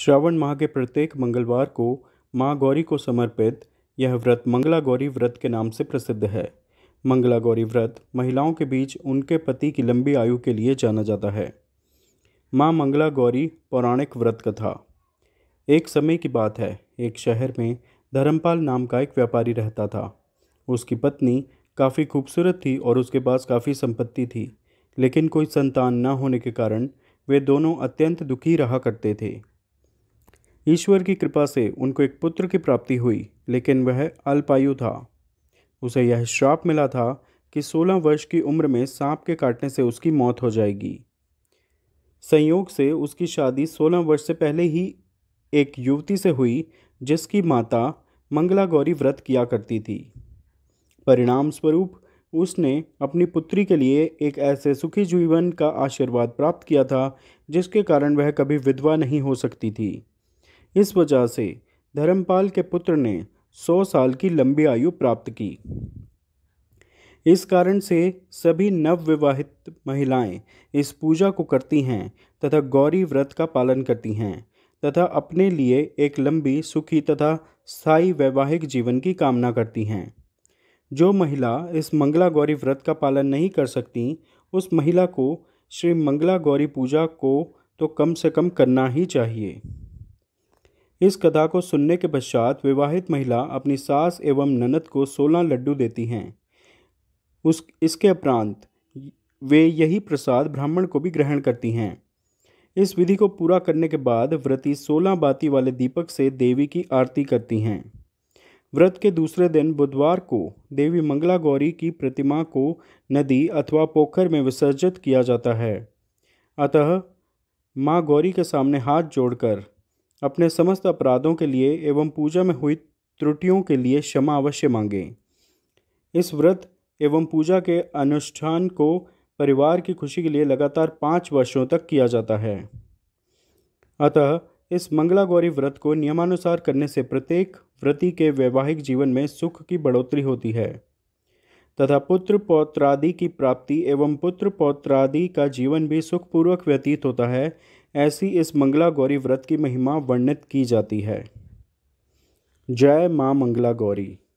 श्रावण माह के प्रत्येक मंगलवार को माँ गौरी को समर्पित यह व्रत मंगला गौरी व्रत के नाम से प्रसिद्ध है मंगला गौरी व्रत महिलाओं के बीच उनके पति की लंबी आयु के लिए जाना जाता है माँ मंगला गौरी पौराणिक व्रत कथा एक समय की बात है एक शहर में धर्मपाल नाम का एक व्यापारी रहता था उसकी पत्नी काफ़ी खूबसूरत थी और उसके पास काफ़ी संपत्ति थी लेकिन कोई संतान न होने के कारण वे दोनों अत्यंत दुखी रहा करते थे ईश्वर की कृपा से उनको एक पुत्र की प्राप्ति हुई लेकिन वह अल्पायु था उसे यह श्राप मिला था कि 16 वर्ष की उम्र में सांप के काटने से उसकी मौत हो जाएगी संयोग से उसकी शादी 16 वर्ष से पहले ही एक युवती से हुई जिसकी माता मंगला गौरी व्रत किया करती थी परिणाम स्वरूप उसने अपनी पुत्री के लिए एक ऐसे सुखी जीवन का आशीर्वाद प्राप्त किया था जिसके कारण वह कभी विधवा नहीं हो सकती थी इस वजह से धर्मपाल के पुत्र ने सौ साल की लंबी आयु प्राप्त की इस कारण से सभी नवविवाहित महिलाएं इस पूजा को करती हैं तथा गौरी व्रत का पालन करती हैं तथा अपने लिए एक लंबी सुखी तथा स्थायी वैवाहिक जीवन की कामना करती हैं जो महिला इस मंगला गौरी व्रत का पालन नहीं कर सकती उस महिला को श्री मंगला गौरी पूजा को तो कम से कम करना ही चाहिए इस कथा को सुनने के पश्चात विवाहित महिला अपनी सास एवं ननद को सोलह लड्डू देती हैं उस इसके उपरांत वे यही प्रसाद ब्राह्मण को भी ग्रहण करती हैं इस विधि को पूरा करने के बाद व्रती सोलह बाती वाले दीपक से देवी की आरती करती हैं व्रत के दूसरे दिन बुधवार को देवी मंगला गौरी की प्रतिमा को नदी अथवा पोखर में विसर्जित किया जाता है अतः माँ गौरी के सामने हाथ जोड़कर अपने समस्त अपराधों के लिए एवं पूजा में हुई त्रुटियों के लिए क्षमा अवश्य मांगें इस व्रत एवं पूजा के अनुष्ठान को परिवार की खुशी के लिए लगातार पाँच वर्षों तक किया जाता है अतः इस मंगला गौरी व्रत को नियमानुसार करने से प्रत्येक व्रति के वैवाहिक जीवन में सुख की बढ़ोतरी होती है तथा पुत्र पौत्रादि की प्राप्ति एवं पुत्र पौत्रादि का जीवन भी सुखपूर्वक व्यतीत होता है ऐसी इस मंगला गौरी व्रत की महिमा वर्णित की जाती है जय माँ मंगला गौरी